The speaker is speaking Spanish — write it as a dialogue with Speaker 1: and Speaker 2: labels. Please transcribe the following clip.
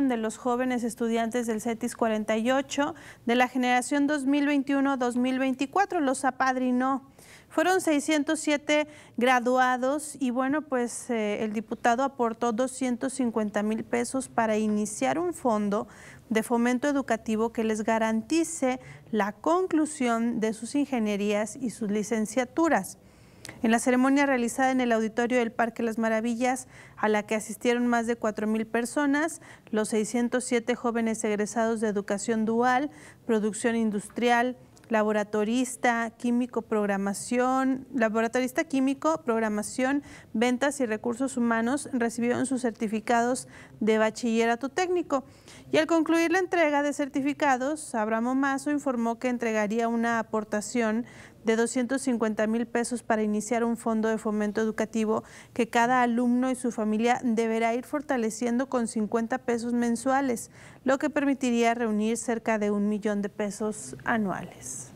Speaker 1: de los jóvenes estudiantes del CETIS 48 de la generación 2021-2024, los apadrinó. Fueron 607 graduados y bueno, pues eh, el diputado aportó 250 mil pesos para iniciar un fondo de fomento educativo que les garantice la conclusión de sus ingenierías y sus licenciaturas. En la ceremonia realizada en el auditorio del Parque Las Maravillas, a la que asistieron más de 4.000 personas, los 607 jóvenes egresados de educación dual, producción industrial, laboratorista, químico, programación, laboratorista químico, programación, ventas y recursos humanos recibieron sus certificados de bachillerato técnico. Y al concluir la entrega de certificados, abramo Mazo informó que entregaría una aportación de 250 mil pesos para iniciar un fondo de fomento educativo que cada alumno y su familia deberá ir fortaleciendo con 50 pesos mensuales, lo que permitiría reunir cerca de un millón de pesos anuales.